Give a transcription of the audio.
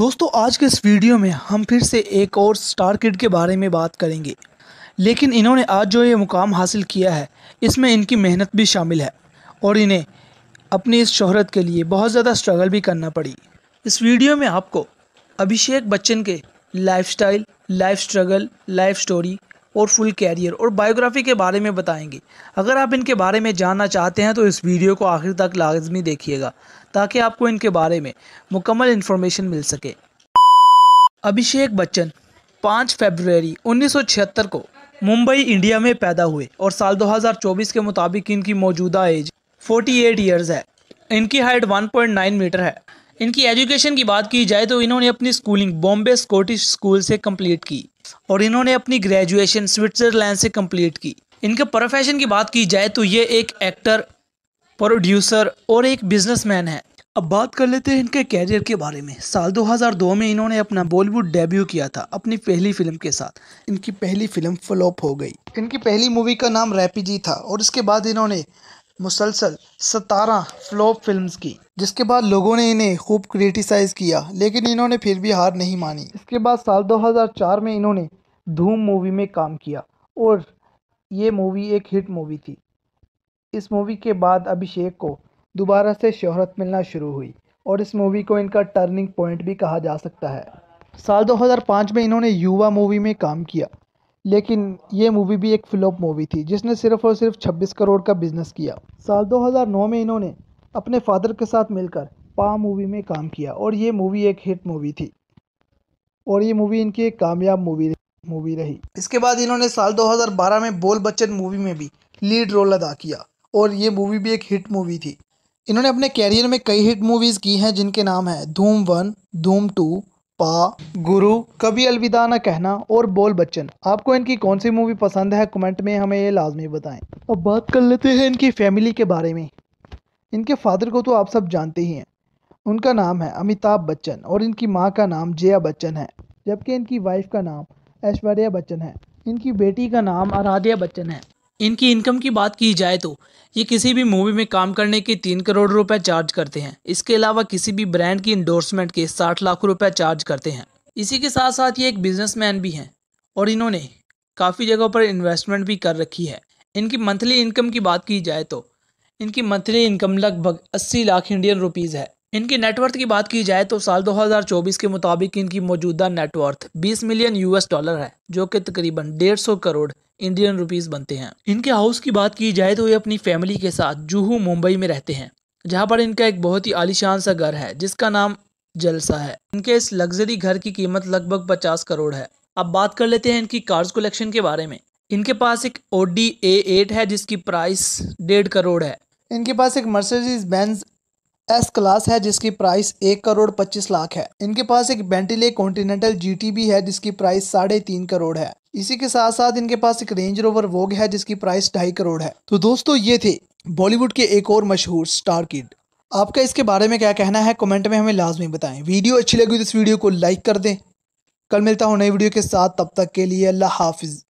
दोस्तों आज के इस वीडियो में हम फिर से एक और स्टार किड के बारे में बात करेंगे लेकिन इन्होंने आज जो ये मुकाम हासिल किया है इसमें इनकी मेहनत भी शामिल है और इन्हें अपनी इस शोहरत के लिए बहुत ज़्यादा स्ट्रगल भी करना पड़ी इस वीडियो में आपको अभिषेक बच्चन के lifestyle life struggle life story और फुल कैरियर और बायोग्राफी के बारे में बताएंगे अगर आप इनके बारे में जानना चाहते हैं तो इस वीडियो को आखिर तक लाजमी देखिएगा ताकि आपको इनके बारे में मुकम्मल इन्फॉर्मेशन मिल सके अभिषेक बच्चन पाँच फेबररी 1976 को मुंबई इंडिया में पैदा हुए और साल 2024 के मुताबिक इनकी मौजूदा एज 48 इयर्स है इनकी हाइट 1.9 मीटर है इनकी एजुकेशन की बात की जाए तो इन्होंने अपनी स्कूलिंग बॉम्बे स्कॉटिश स्कूल से कंप्लीट की और इन्होंने अपनी ग्रेजुएशन स्विट्जरलैंड से कंप्लीट की इनके प्रोफेशन की बात की जाए तो ये एक एक्टर प्रोड्यूसर और एक बिजनेसमैन है अब बात कर लेते हैं इनके कैरियर के बारे में साल 2002 में इन्होंने अपना बॉलीवुड डेब्यू किया था अपनी पहली फिल्म के साथ इनकी पहली फिल्म फ्लॉप हो गई इनकी पहली मूवी का नाम रैपी जी था और इसके बाद इन्होंने मुसलसल सतारह फ्लॉप फिल्म्स की जिसके बाद लोगों ने इन्हें खूब क्रिटिसाइज़ किया लेकिन इन्होंने फिर भी हार नहीं मानी इसके बाद साल 2004 में इन्होंने धूम मूवी में काम किया और ये मूवी एक हिट मूवी थी इस मूवी के बाद अभिषेक को दोबारा से शोहरत मिलना शुरू हुई और इस मूवी को इनका टर्निंग पॉइंट भी कहा जा सकता है साल 2005 में इन्होंने युवा मूवी में काम किया लेकिन ये मूवी भी एक फ्लॉप मूवी थी जिसने सिर्फ और सिर्फ 26 करोड़ का बिजनेस किया साल 2009 में इन्होंने अपने फादर के साथ मिलकर पा मूवी में काम किया और ये मूवी एक हिट मूवी थी और ये मूवी इनकी एक कामयाब मूवी मूवी रही इसके बाद इन्होंने साल 2012 में बोल बच्चन मूवी में भी लीड रोल अदा किया और ये मूवी भी एक हिट मूवी थी इन्होंने अपने कैरियर में कई हिट मूवीज़ की हैं जिनके नाम हैं धूम वन धूम टू पा गुरु कभी अलविदा ना कहना और बोल बच्चन आपको इनकी कौन सी मूवी पसंद है कमेंट में हमें ये लाजमी बताएं अब बात कर लेते हैं इनकी फैमिली के बारे में इनके फादर को तो आप सब जानते ही हैं उनका नाम है अमिताभ बच्चन और इनकी माँ का नाम जया बच्चन है जबकि इनकी वाइफ का नाम ऐश्वर्या बच्चन है इनकी बेटी का नाम आराध्या बच्चन है इनकी इनकम की बात की जाए तो ये किसी भी मूवी में काम करने के तीन करोड़ रुपए चार्ज करते हैं इसके अलावा किसी भी ब्रांड की इंडोर्समेंट के साठ लाख रुपए चार्ज करते हैं इसी के साथ साथ ये एक बिजनेसमैन भी हैं और इन्होंने काफ़ी जगहों पर इन्वेस्टमेंट भी कर रखी है इनकी मंथली इनकम की बात की जाए तो इनकी मंथली इनकम लगभग 80 लाख इंडियन रुपीज़ है इनकी नेटवर्थ की बात की जाए तो साल 2024 के मुताबिक इनकी मौजूदा नेटवर्थ 20 मिलियन यूएस डॉलर है जो कि तकरीबन 150 करोड़ इंडियन रुपीस बनते हैं इनके हाउस की बात की जाए तो ये अपनी फैमिली के साथ जुहू मुंबई में रहते हैं जहाँ पर इनका एक बहुत ही आलिशान सा घर है जिसका नाम जलसा है इनके इस लग्जरी घर की कीमत लगभग पचास करोड़ है अब बात कर लेते हैं इनकी कार्स कलेक्शन के बारे में इनके पास एक ओडी ए एट है जिसकी प्राइस डेढ़ करोड़ है इनके पास एक मर्सिडीज बैंस एस क्लास है जिसकी प्राइस एक करोड़ पच्चीस लाख है इनके पास एक बेंटिले कॉन्टिनेंटल जीटी भी है जिसकी प्राइस साढ़े तीन करोड़ है इसी के साथ साथ इनके पास एक रेंज रोवर वोग है जिसकी प्राइस ढाई करोड़ है तो दोस्तों ये थे बॉलीवुड के एक और मशहूर स्टार किड आपका इसके बारे में क्या कहना है कमेंट में हमें लाजमी बताएं वीडियो अच्छी लगी तो इस वीडियो को लाइक कर दें कल मिलता हूँ नई वीडियो के साथ तब तक के लिए अल्लाह हाफिज़